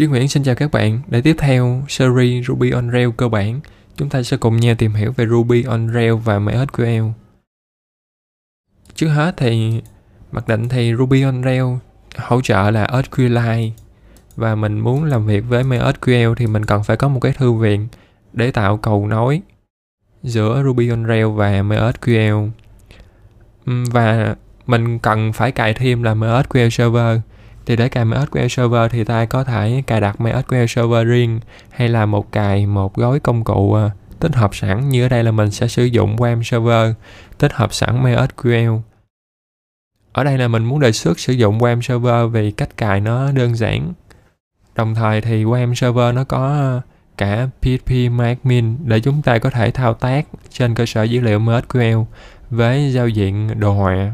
Trí Nguyễn xin chào các bạn. Để tiếp theo series Ruby on Rails cơ bản, chúng ta sẽ cùng nhau tìm hiểu về Ruby on Rails và MySQL. Trước hết thì mặc định thì Ruby on Rails hỗ trợ là SQLite và mình muốn làm việc với MySQL thì mình cần phải có một cái thư viện để tạo cầu nối giữa Ruby on Rails và MySQL. Và mình cần phải cài thêm là MySQL Server thì để cài MySQL Server thì ta có thể cài đặt MySQL Server riêng hay là một cài một gói công cụ ờ, tích hợp sẵn như ở đây là mình sẽ sử dụng WAM Server tích hợp sẵn MySQL Ở đây là mình muốn đề xuất sử dụng WAM Server vì cách cài nó đơn giản. Đồng thời thì WAM Server nó có ờ, cả PHP MyAdmin để chúng ta có thể thao tác trên cơ sở dữ liệu MySQL với giao diện đồ họa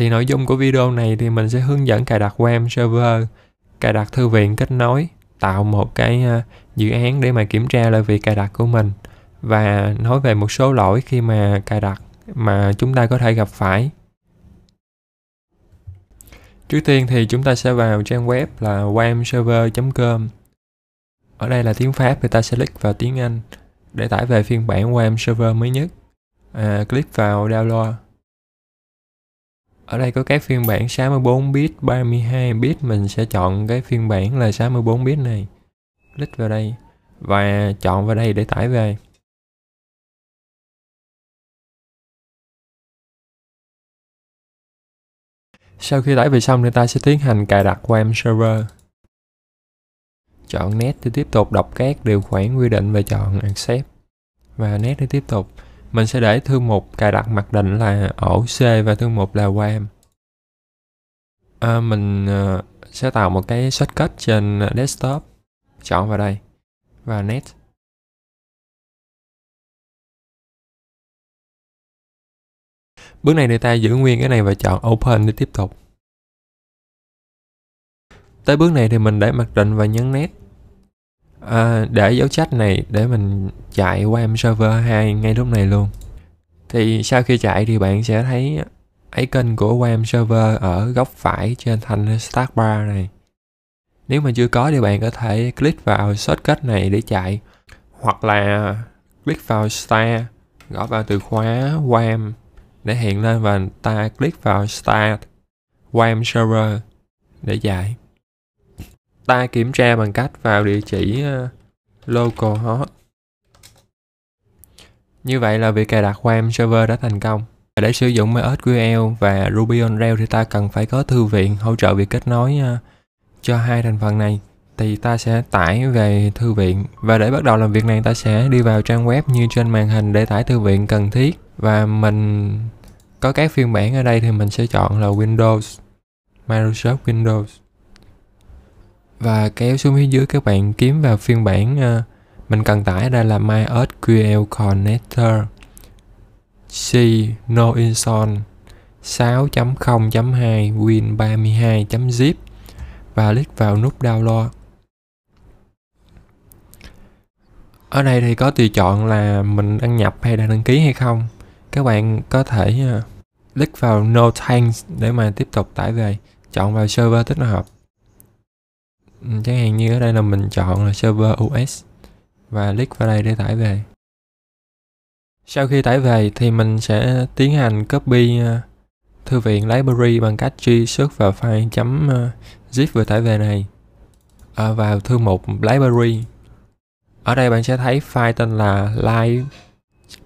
thì nội dung của video này thì mình sẽ hướng dẫn cài đặt web server, cài đặt thư viện kết nối, tạo một cái à, dự án để mà kiểm tra lại việc cài đặt của mình và nói về một số lỗi khi mà cài đặt mà chúng ta có thể gặp phải. Trước tiên thì chúng ta sẽ vào trang web là wamserver.com. Ở đây là tiếng Pháp thì ta sẽ click vào tiếng Anh để tải về phiên bản WAM server mới nhất. À, click vào download ở đây có các phiên bản 64 bit, 32 bit mình sẽ chọn cái phiên bản là 64 bit này. Click vào đây và chọn vào đây để tải về. Sau khi tải về xong thì ta sẽ tiến hành cài đặt qua em server. Chọn net để tiếp tục đọc các điều khoản quy định và chọn accept. Và net để tiếp tục mình sẽ để thư mục cài đặt mặc định là ổ C và thư mục là WAM. À, mình à, sẽ tạo một cái shortcut trên desktop, chọn vào đây và net. Bước này người ta giữ nguyên cái này và chọn open để tiếp tục. Tới bước này thì mình để mặc định và nhấn net à, để dấu check này để mình chạy qua em server 2 ngay lúc này luôn thì sau khi chạy thì bạn sẽ thấy icon của WAM server ở góc phải trên thanh start bar này. Nếu mà chưa có thì bạn có thể click vào shortcut này để chạy hoặc là click vào start gõ vào từ khóa WAM để hiện lên và ta click vào start WAM server để chạy ta kiểm tra bằng cách vào địa chỉ ờ, localhost như vậy là việc cài đặt WAM server đã thành công để sử dụng MySQL và Ruby on Rails thì ta cần phải có thư viện hỗ trợ việc kết nối ờ, cho hai thành phần này thì ta sẽ tải về thư viện và để bắt đầu làm việc này ta sẽ đi vào trang web như trên màn hình để tải thư viện cần thiết và mình có các phiên bản ở đây thì mình sẽ chọn là Windows Microsoft Windows và kéo xuống phía dưới các bạn kiếm vào phiên bản uh, mình cần tải ra là my sql Connector C No Install 6.0.2 Win32.zip và click vào nút download. Ở đây thì có tùy chọn là mình đăng nhập hay đã đăng ký hay không. Các bạn có thể ờ, click vào No Thanks để mà tiếp tục tải về, chọn vào server tích hợp. Ừ, chẳng hạn như ở đây là mình chọn là server US và click vào đây để tải về sau khi tải về thì mình sẽ tiến hành copy à, thư viện library bằng cách truy xuất vào file à, .zip vừa tải về này à, vào thư mục library ở đây bạn sẽ thấy file tên là live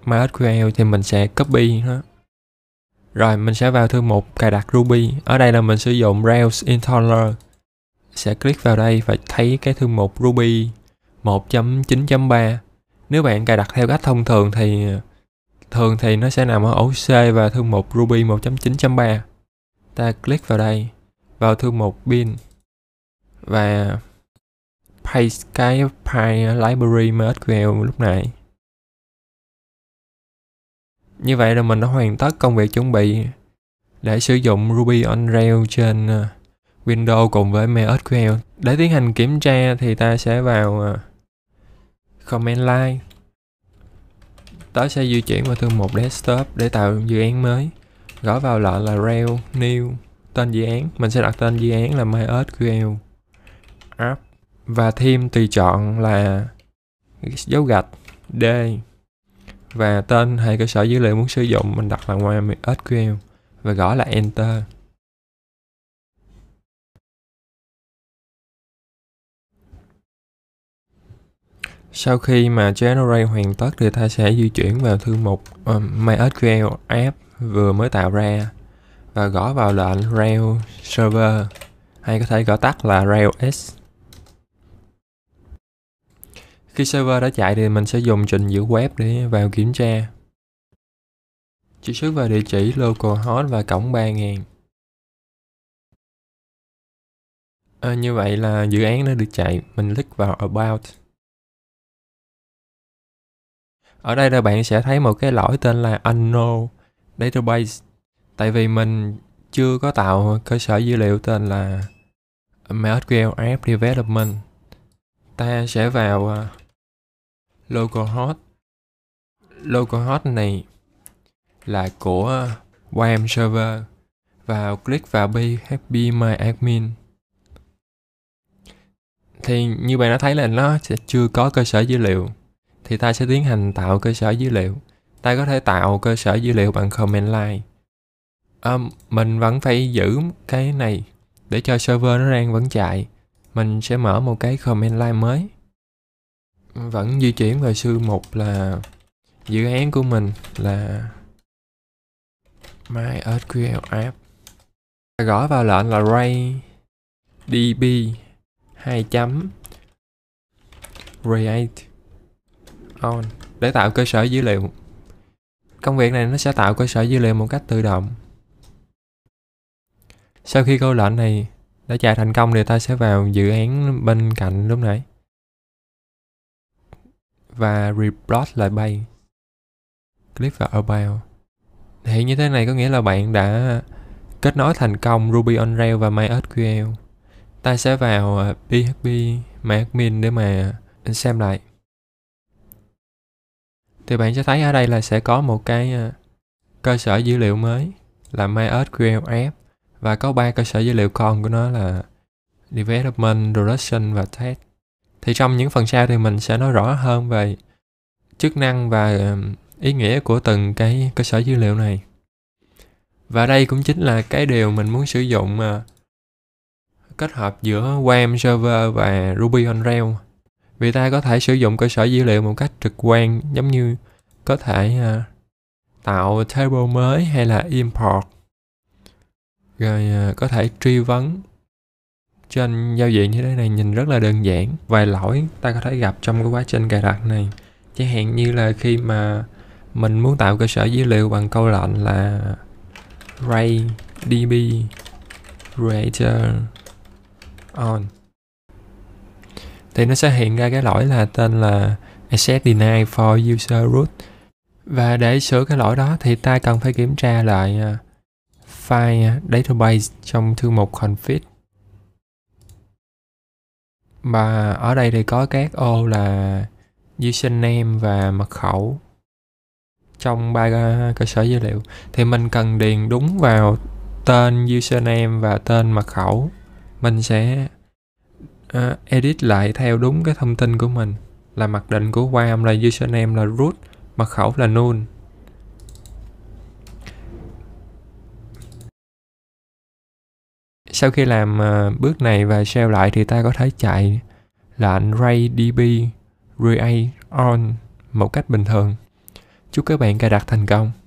MySQL thì mình sẽ copy nó rồi mình sẽ vào thư mục cài đặt Ruby ở đây là mình sử dụng Rails Installer sẽ click vào đây và thấy cái thư mục Ruby 1.9.3. Nếu bạn cài đặt theo cách thông thường thì thường thì nó sẽ nằm ở ổ C và thư mục Ruby 1.9.3. Ta click vào đây, vào thư mục bin và paste cái file library MySQL lúc này. Như vậy là mình đã hoàn tất công việc chuẩn bị để sử dụng Ruby on Rails trên Windows cùng với MySQL. Để tiến hành kiểm tra thì ta sẽ vào ờ, command line. Ta sẽ di chuyển vào thư mục desktop để tạo dự án mới. Gõ vào lệnh là rel new tên dự án. Mình sẽ đặt tên dự án là MySQL app và thêm tùy chọn là dấu gạch D và tên hệ cơ sở dữ liệu muốn sử dụng mình đặt là MySQL và gõ là Enter. Sau khi mà Generate hoàn tất thì ta sẽ di chuyển vào thư mục uh, ờ, MySQL app vừa mới tạo ra và gõ vào lệnh rail server hay có thể gõ tắt là rails. Khi server đã chạy thì mình sẽ dùng trình dữ web để vào kiểm tra. Chỉ xuất vào địa chỉ localhost và cổng 3000. À, ờ, như vậy là dự án đã được chạy, mình click vào About ở đây là bạn sẽ thấy một cái lỗi tên là unknown database tại vì mình chưa có tạo cơ sở dữ liệu tên là MySQL App Development ta sẽ vào à, localhost localhost này là của WAM server và click vào PHP My Admin thì như bạn đã thấy là nó sẽ chưa có cơ sở dữ liệu thì ta sẽ tiến hành tạo cơ sở dữ liệu. Ta có thể tạo cơ sở dữ liệu bằng command line. À, mình vẫn phải giữ cái này để cho server nó đang vẫn chạy. Mình sẽ mở một cái command line mới. Vẫn di chuyển về sư mục là dự án của mình là MySQL app. Gõ vào lệnh là ray db 2 chấm create iPhone để tạo cơ sở dữ liệu. Công việc này nó sẽ tạo cơ sở dữ liệu một cách tự động. Sau khi câu lệnh này đã chạy thành công thì ta sẽ vào dự án bên cạnh lúc nãy và replot lại bay. Click vào About. Hiện như thế này có nghĩa là bạn đã kết nối thành công Ruby on Rails và MySQL. Ta sẽ vào PHP ờ, MyAdmin để mà xem lại thì bạn sẽ thấy ở đây là sẽ có một cái ờ, cơ sở dữ liệu mới là MySQL và có ba cơ sở dữ liệu con của nó là development, production và test. Thì trong những phần sau thì mình sẽ nói rõ hơn về chức năng và ý nghĩa của từng cái cơ sở dữ liệu này. Và đây cũng chính là cái điều mình muốn sử dụng ờ, kết hợp giữa Web server và Ruby on Rails. Vì ta có thể sử dụng cơ sở dữ liệu một cách thực quan giống như có thể uh, tạo table mới hay là import rồi uh, có thể truy vấn trên giao diện như thế này nhìn rất là đơn giản vài lỗi ta có thể gặp trong cái quá trình cài đặt này chẳng hạn như là khi mà mình muốn tạo cơ sở dữ liệu bằng câu lệnh là ray db creator on thì nó sẽ hiện ra cái lỗi là tên là access deny for user root và để sửa cái lỗi đó thì ta cần phải kiểm tra lại à, file à, database trong thư mục config và ở đây thì có các ô là username và mật khẩu trong ba à, cơ sở dữ liệu thì mình cần điền đúng vào tên username và tên mật khẩu mình sẽ uh, edit lại theo đúng cái thông tin của mình là mặc định của Wam là username là root mật khẩu là null sau khi làm uh, bước này và shell lại thì ta có thể chạy lệnh raydb on một cách bình thường chúc các bạn cài đặt thành công